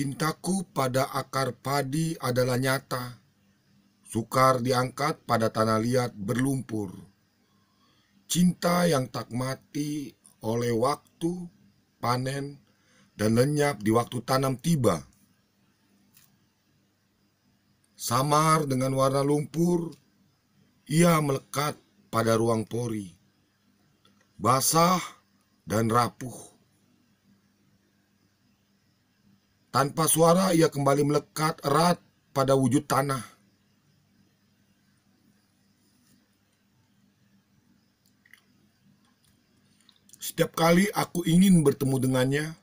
Cintaku pada akar padi adalah nyata, sukar diangkat pada tanah liat berlumpur. Cinta yang tak mati oleh waktu, panen, dan lenyap di waktu tanam tiba. Samar dengan warna lumpur, ia melekat pada ruang pori, basah dan rapuh Tanpa suara ia kembali melekat erat pada wujud tanah. Setiap kali aku ingin bertemu dengannya,